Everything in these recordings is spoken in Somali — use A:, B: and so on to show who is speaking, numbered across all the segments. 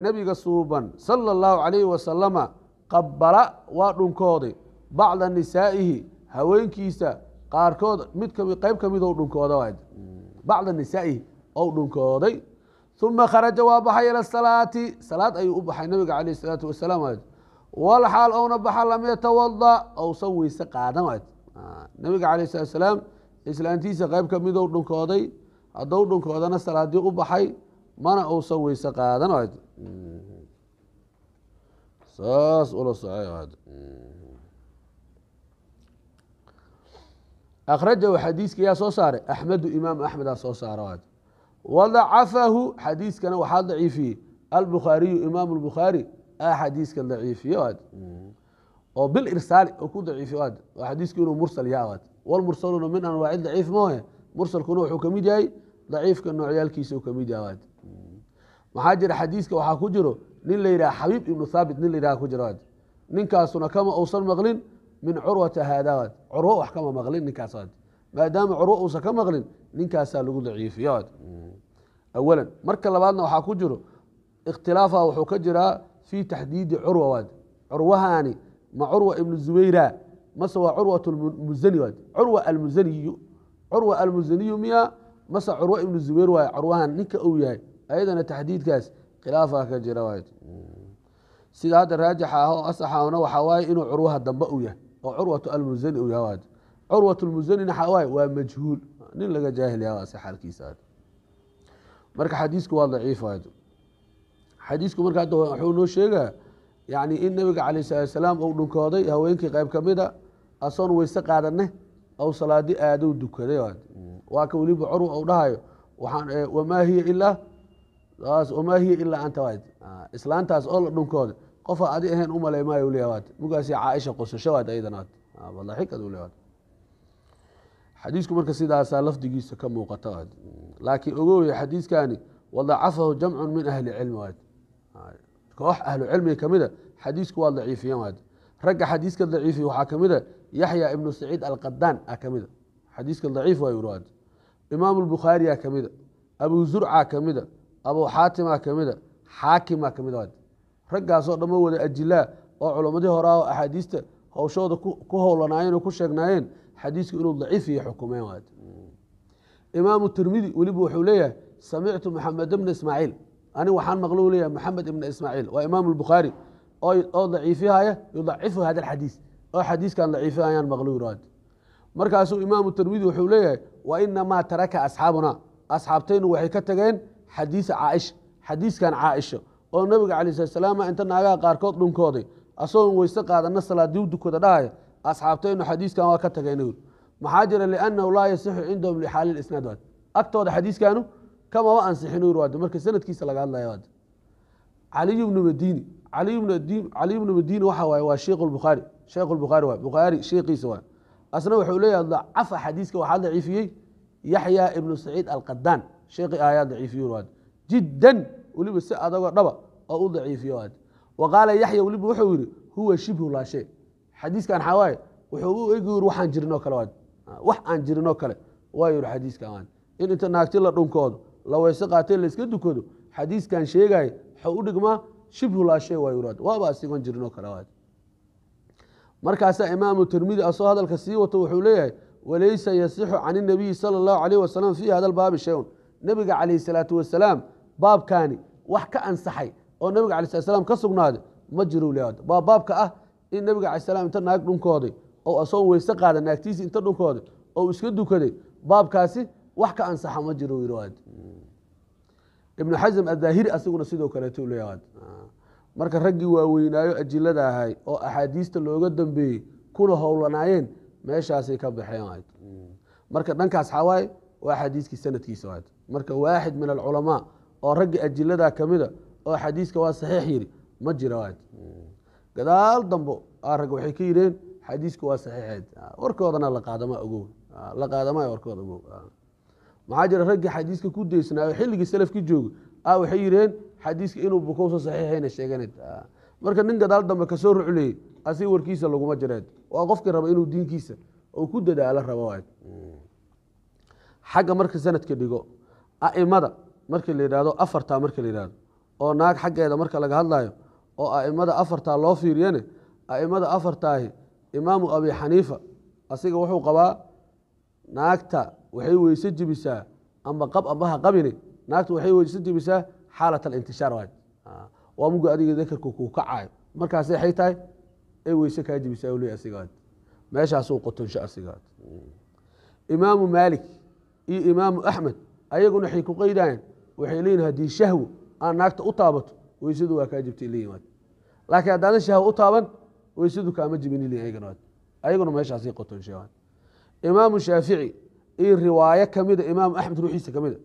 A: nabiga suuban sala allahu calayhi wasalama qabala waa dhunkooday bacda nisaa'ihi haweenkiisa qaarkood mid qayb ka midou dhunkooda bacda nisaa'ihi ou dhunkooday uma kharaja waa baxay ila salaati salaad ayuu u baxay nabiga calayh isalaatu wasalaam walxaal ouna baxa lam yatawada ousan weyse qaadan nabiga calayh salatu wasalaam islaantiisa qayb ka midou dhunkooday haddou dhunkoodana salaadii u baxay mana uusan weyse qaadan saas ula socay akhrajahu xadiiska yaa soo saare axmedu imaam axmed soo saara wadacafahu xadiiskana waxaa daciifiyey albukhaariyu imaam lbukhaari a xadiiska daciifiye oo bil irsaali oo ku daciifiy oo xadiisku inuu mursal yaha walmursaluna min anwaaci daciif mahe mursalkuna wuxuu kamid yahay daciifka noocyaalkiisa kamid yaha maxaa jira xadiiska waxaa ku jiro nin la yidhaha xabiib ibnu haabit nin la yidhaha ku jiro ninkaasuna kama uusan maqlin min curwata haadaad curwo wax kama maqlin ninkaas maadaama curwo uusan ka maqlin ninkaasaa lagu daciifiyo awalan marka labaadna waxaa ku jiro ikhtilaafa wuxuu ka jiraa fii taxdiidi curwa waad curwahaani ma curwa ibnu zubayra mase waa curwat musani waad curwa almusaniyu curwa almusaniyu miya mase curwo ibnu zubayr waay curwahan ninka uu yahay ayadana taxdiidkaas khilaafa ka jira sida hadda raajixa ah oo asaxana waxaa waaye inuu curwaha dambe u yahay oo curwatu almusani u yahay curwat lmusanina waxaa waaye waa majhuul nin laga jaahil yaha ase marka xadiisku waa daciif xadiisku marka hadda wuxuu noo sheegaa yacni in nabiga calayh salaatsalaam uu dhunkooday haweenkii qeyb ka mid a asoon weyse qaadane ou salaadi aadou dukaday waa ka weliba curwa u dhahayo wamaa hiya ilaa saas omaa hiya ilaa anta waad ah, islaantaas oo la dhunkooda qofa adi ahayn u malay maayo leeya waad mugaasi caaisha qosasho waad aydan ah, waad balaxikad u leewaad xadiisku marka sidaasaa lafdigiisa ka muuqata waad laakiin ogowya xadiiskani wadacafahu jamcun min ahli cilmi waad ah, koox ahlu cilmiga kamida xadiisku waa daciifiyeen waad ragga xadiiska daciifiya waxaa kamida yaxya ibnu saciid alqadaan a kamida xadiiska daciif waa yuri waad imaamu lbukhaariyaa kamida abu zurca kamida abuu xaatima kamida xaakimaa kamid raggaasoo dhammo wada ajilaa oo culummadii hore oo axaadiista howshooda ku howlanaayeen oo ku sheegnaayeen xadiisku inuu daciif iyo xukumeen imaamu tirmidi weliba wuxuu leeyahay samictu maxamed bna ismaaciil anig waxaan maqlo leeyahay maxamed ibna ismaaciil waa imaamu bukhaari oo daciifihaya yudacifu hada xadiis oo xadiiskan daciifihayaan maqlo markaasuu imaamu tirmidi wuxuu leeyahay wa inamaa taraka asxaabuna asxaabtaynu waxay ka tageen xadiisa caaisha xadiiskan caaisha oo nabiga calayi salatsalaama inta naagaha qaarkood dhunkooday asagoon weyse qaadana salaadiu dukada dhahaya asxaabtaynu xadiiskan waa ka tageyna maxaa jira liannahu laa yasixu cindahum lixaali lisnaad waad agtooda xadiiskanu kamama ansixin waad marka sanadkiisa laga hadlaya waad caliy bnu madiini caliy bnu madiini waxa waaye waa sheikh lbukhaari waay bukhaari sheikhiisa waay asna wuxuu leeyahay dacafa xadiiska waxaa ciifiyey yaxya ibnu saciid alqadaan sheekhi ayaa daciifiyo waad jiddan weliba si adagoo dhaba oo u daciifiyo waad wa qaala yaxya weliba wuxuu yidhi huwa shibhu laa xadiiskan waxaa waaye wuxuu u egi yiri waxaan jirinoo kale waad wax aan jirinoo kale waa yidhi xadiiskan waad in inta naagti la dhunkoodo la weyse qaatay layska dukado xadiiskan sheegaya waxau u dhigmaa shibhu laa waa yidhi waad waaba asigoon jirinoo kale waad markaasaa imaamu tirmidi asoo hadalka sii wato wuxuu leeyahay waleysa yasixu can inabiyi sala allahu calayh wasalam fii hada albaabi shay un nebiga calayhi salaatu wasalaam baabkaani wax ka ansaxay oo nabiga ala sala slam ka sugnaaday ma jiru leado waa baabka ah in nabiga ala slam inta naag dhunkooday oo asoon weyse qaada naagtiisii inta dhunkooday oo iska dukaday baabkaasi wax ka ansaxa ma jiro yihad ibnu xasm addaahiri asiguna sidoo kaleetu leeyaad marka raggii waaweynaayo ajilada ahay oo axaadiista looga dambeeyey kuna howlanaayeen meeshaasay ka baxeen mm. marka dhankaas xawaaye waa axaadiiskii sanadkiisa marka waaxid min alculamaa oo ragga ajilada kamida oo xadiiska waa saxiix yiri ma jira gadaal dambo ah, rag waxay ka yireen xadiiska waa saxiixeed ah, warkoodana laqaadama ogo ah, laqaadama warkooda ogow maxaa jira raggii xadiiska ku daysnaayo xilligii salafki jooga a waxay yireen xadiiska inuu bukowso saxiixayna sheeganeed marka nin gadaal dambe kasoo rucleeyey asiga warkiisa laguma jireed waa qofkii raba inuu diinkiisa oo ku dadaalo rabo xagga marka sanadka dhigo aimada markii la yidhahdo afarta markii la yidhahdo oo naag xaggeeda marka laga hadlayo oo aimada afartaa loo fiiriyane aimada afartaahi imaamu abi xaniifa asiga wuxuu qabaa naagta waxay weyse jibisaa amba qab ambaha qabini naagta waxay weyse jibisaa xaalat alintishaar waay waa mugu adiga dakarku kuu kacaayo markaas waxay tahay ay weyse kaa jibisaa le asigaad meeshaasuu qotonsho asigaad mm. imaamu maalik iyo imaamu axmed ayaguna waxay ku qeydayan waxay leeyihin haddii shahwo aan naagta u taabato weysadu waa kaa jibtay leyimaad laakiin haddaadan shahwo u taaban weysadu kaama jibinl ayaguna meeshaasay qoton sheegaan imaamu shaafici iyo riwaayo kamida imaam axmed ruuxiisa kamida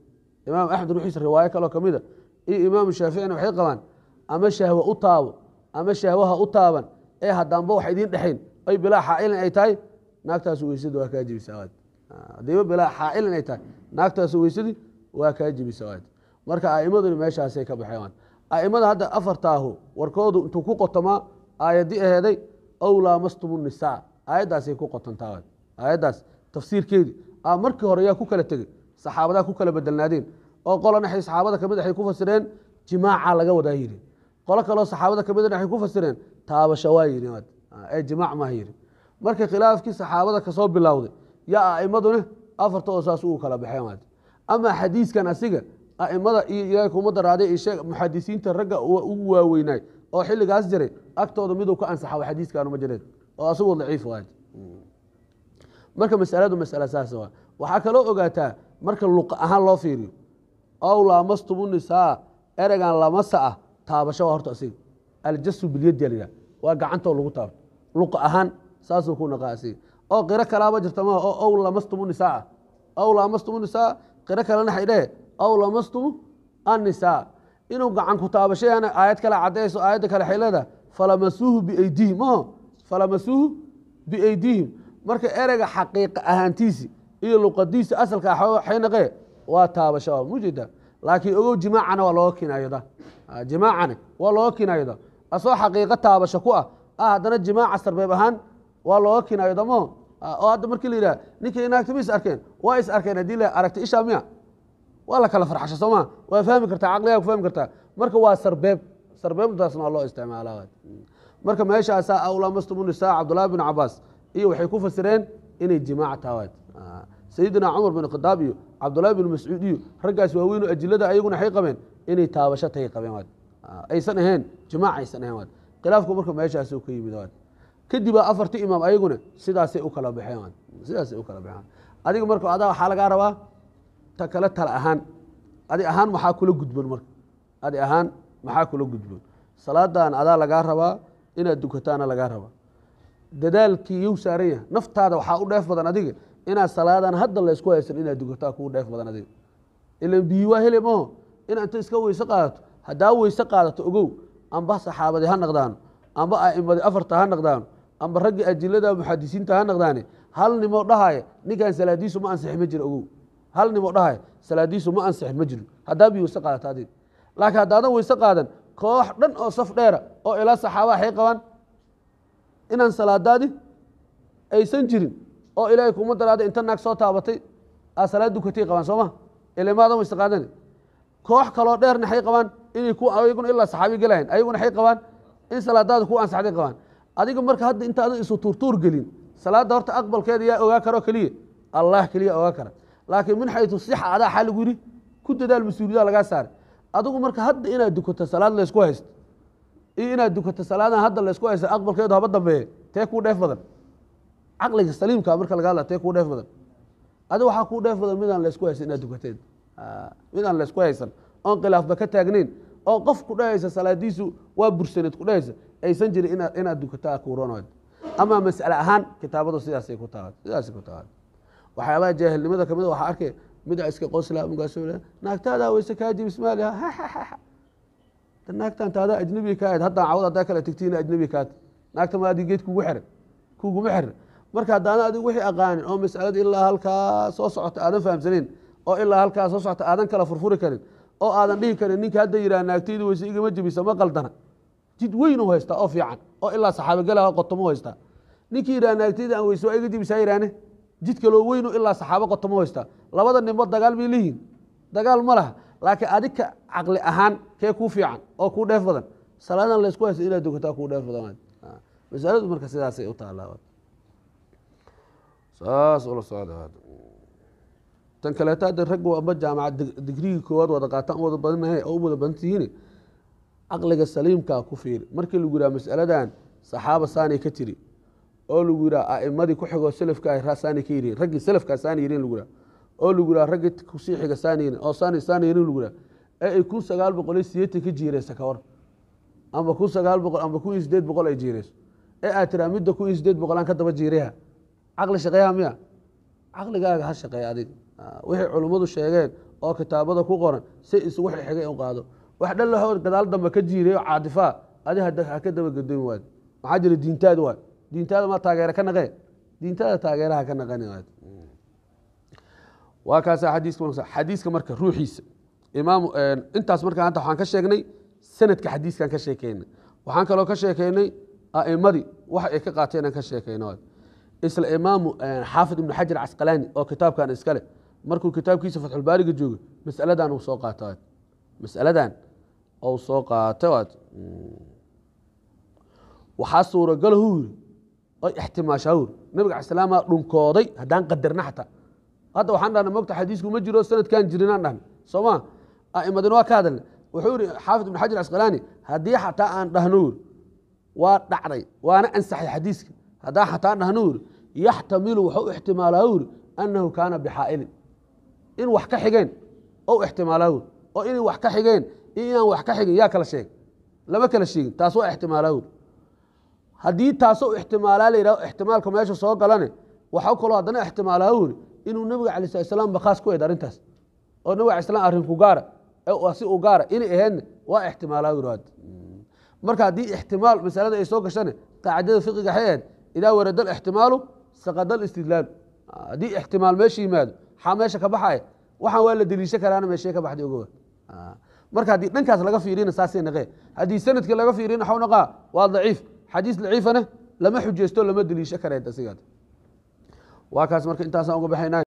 A: imaam axmed ruuxiisa riwaayo kaloo kamida iyo imaamu shaaficina waxay qabaan ama shahwo u taabo ama shahwaha u taaban ee haddaanba wax idiin dhexayn ay bilaa xaa'ilan ay tahay naagtaas weysadu waa kaa jibisaawaad adiiba bilaa xaacil inay tahay naagtaasu weysadi waa kaa jebisa waad marka aimaduna meeshaasay ka baxeen aimada hadda afartaahu warkoodu intuu ku qotomaa aayadii aheeday ow laamastum nisaa aayaddaasay ku qotontaa aayaddaas tafsiirkeedii markii hore yaa ku kala tegey saxaabadaa ku kala bedelnaadeen oo qolana saxaabada kamid waxay ah ku fasireen jimaaca laga wadaa yiri qolo kaloo saxaabada kamidna ah waxay ku fasireen taabasho waa yiri ee jimaac maaha yiri marka khilaafkii saxaabada kasoo bilowday yo aimaduna afarta oo saas ugu kala baxeen amaa xadiiskan asiga aimada iyo ilaah umada raade muxadisiinta ragga ugu waaweynaay oo xiligaas jiray agtooda miduu ka ansaxa xadiiskaanuma jireen oo asagu daciif marka masaladu masala saas waxaa kaloo ogaataa marka luq ahaan loo fiiriyo ow laamastumu nisaa eregan lamasa ah taabasho horta asiga aljasu bilyadialaa waa gacantoo lagu taabto luqa ahaan saasuu ku naqaa asiga oo qiro kalaaba jirta maaha oo ow lamastumu nisaa ow lamastumu nisaa qiro kalena waxay dheh ow lamastumu annisaa inuu gacan ku taabashayaana aayad kale cadayso aayadda kale waxay leedaha falamasuuhu biaydiihim maho falamasuuhu biaydiihim marka ereyga xaqiiqa ahaantiisi iyo luqadiisa asalka waxay naqee waa taabasho mujida laakiin ogow jimaacana waa looga kinaayada ah, jimaacani waa looga kinaayada asoo xaqiiqo taabasho ku ah ah haddana jimaaca sarbeeb ahaan waa looga kinaayadamo Ah, oo hadda markii la yidhaha ninkii naagta ma is arkeen waa is arkeen haddii la aragta ishaa miya waa la kala farxasha soo maa waa fahmi kartaa caqligaa ku fahmi kartaa marka waa sarbeeb sarbeebtaasna waa loo isticmaala marka meeshaasaa ah, awlamastum nisaa cabdullahi bin cabaas iyo waxay ku fasireen inay jimaac tahawaad ah, sayidina cumar bin khadaab iyo cabdullahi bin mascuud iyo raggaas waaweyn oo ajilada ayaguna waxay qabeen inay taabasho tagay qabeen waad aysan ahayn jimaac aysan ahayn waad khilaafku marka meeshaasuu ka yimid waad kadib afartii imaam ayaguna sidaasay u baxeen sidaasay u baxeen adiga marka adaa waxaa lagaa rabaa ta kale tala ahaan adi ahaan maxaa kula gudban marka adi ahaan maxaa kula gudban salaadan adaa lagaa rabaa inaad dukataana lagaa rabaa dadaalkii yow saaran yahay naftaada waxaa u dheef badan adiga inaad salaadan hadda laysku haysan inaad dukataa kuu dheef badan adiga ilan biyi waa maho inaad inta iska weyse qaadato haddaa weyse qaadato ogow amba saxaabadi ha naqdaano amba aimadi afarta ha naqdaano amba raggii ajilada muxadisiinta ha naqdaane hal nimoo dhahaya ninkan salaadiisu ma ansixi ma jiro ogow hal nimoo dhahaya salaadiisu ma ansixi ma jiro haddaa biyo weyse qaadata adig laakiin haddaadan weyse qaadan koox dhan oo saf dheera oo ilaa saxaabaha waxay qabaan inaan salaadaadi aysan jirin oo ilaahay kuma daraada inta naag soo taabatay aa salaad dukatay qabaan soo ma ilimaadan weyse qaadane koox kaloo dheerna waxay qabaan inay ku ayaguna ilaa saxaabi galahayn ayaguna waxay qabaan in salaadaada ku ansaxday qabaan adiga marka hadda inta isu tuurtuur gelin salaada horta aqbalkeeda yaa ogaa karo keliya allah keliya ogaa kara laakiin min xaytu sixa adaa xaa lagu yidhi ku dadaal mas-uuliyada lagaa saaray adigu marka hadda inaad dukato salaad laysku haysto iyo inaad dukato salaadan hadda laysku haysta aqbalkeedu haba dambeeye tee kuu dheef badan caqliga saliimka ah marka laga hadla tee kuu dheef badan adi waxaa kuu dheef badan midaan laysku haysan inaad dukateen mid aan laysku haysan oon khilaafba ka taagnayn oo qof ku dhahaysa salaadiisu waa bursaneed ku dhahaysa aysan jirin inaad dukataa kuuranood ama masale ahaan kitaabadu sidaasay ku tahay sidaasay ku tahay waxyaabaha jaahilnimada kamid ah, waxaa arkay midaa ah iska qosla mugaasoo naagtaadaa weyse kaa jibis maaliha hahaha naagtan taadaa ajnebiga ka ahayd haddaan cawd haddaa kale tegtiina ajnebiga kaat naagta ma adii geed kugu xiran kuguma xiran marka haddaana adig wixii aqaanin oo masalada ilaa halkaa soo socota aadan fahamsanayn oo ilaa halkaa soo socota aadan kala furfuri karin oo aadan dhihi karin ninka hadda yihaha naagtaydu wayse igama jebisa ma qaldana jid weynu haystaa oo fiican oo ilaa saxaabogalaha qotomo haystaa ninkii yidhaha naagtayda aan weyse waa iga jebisaa yihahne jid kaloo weynu ilaa saxaabo qotomo haystaa labada ninba dagaal bay lihiin dagaal ma laha laakiin adika caqli ahaan kee kuu fiican oo kuu dheef badan salaadan laysku haysa inaad dukataa kuu dheef badan ah, masaladu marka sidaasay u taala saas ula socda tan kaleeto hadda raggu amba jaamacad digrigii koowaad wada qaataan wada badinahay oo u wada caqliga saliimkaa ku fiiri markii lagu yihaha masaladan saxaaba saanay ka tiri oo lagu yihaha a'imadii ku xigoo selafka ah saanay ka yihiin raggii selafkaa saana yihiin lagu yihaha oo lagu yihaha raggii kusii xiga oo saana saana yihiin lagu yihaha ee ay kun sagaal boqol iyo sideetan ka jiireysa ka war amba kun sagaal boqol amba kun iyo sideed boqol ay jiireyso ee aad tiraa midda kun iyo sideed boqol aan ka daba jiiraya caqli shaqeeyaha miya caqligaaga ha shaqeeya adiga wixii culummadu sheegeen oo kitaabada ku qoran si isugu xigay u qaado wax dhalahood gadaal dambe ka jiirayo caadifaa adi ha ka dabagadoon waad maxaa jira diintaada waad diintaada ma taageere ka naqee diintaada taageeraha ka naqani waad waa kaasa adiiska xadiiska marka ruuxiisa imaam intaas marka hadda waxaan ka sheegnay sanadka xadiiskan ka sheekeynay waxaan kaloo ka sheekeynay a'imadii wax ay ka qaateen aan ka sheekeyno isla imaamu xaafid ibnu xajar casqalaani oo kitaabkan iskale markuu kitaabkiisa fatxulbaariga joogo masaladan uu soo qaata masaladan ou soo qaata hmm. waxaa suuragalo huu yiri oy ixtimaashaa huri nabiga ala slaamaa dhunkooday haddaan qadarna xataa hadda waxaan dhahna mogta xadiisku ma jiro sanadkan jirinaan dhahna soo ma aimadina waa ka hadalna wuxuu yihi xaafid ibn xajar asqalaani haddii xataa aan dhahno wuri waa dhacday waana ansaxay xadiiska haddaa xataa dhahno wuri yaxtamilu wuxuu ixtimaalaa wuri annahu kaana bixaa'ilin in wax ka xigeen o ixtimaalaawood oo inay wax ka xigeen inaan wax ka xigin yaa kala sheeg lama kala sheegin taas waa ixtimaalaawood haddii taasoo ixtimaalaa la yidhahdo ixtimaalka meesha soo galane waxaa kaloo haddana ixtimaalaawori inuu nabiga calai slat slam ba khaas ku ed arrintaas oo nabiga alai slam arrinku gaara si u gaara inay aheedna waa ixtimaalaawori marka haddii ixtimaal masalada ay soo gashane qaacidada fiqiga waxay ahayd idaa warada alixtimaalu saqada alistidlaalu haddii ixtimaal meesha yimaado maxaa meesha ka baxay waxaan waa la deliisha karaana meeshay ka baxday ogowa ah. marka haddii dhankaas laga fiirina saasay naqee haddii sanadkii laga fiirina xaw naqaa waa daciif xadiis daciifana lama xujeysto lama deliisho kareed asigaad waa kaas marka intaasaan uga baxaynaa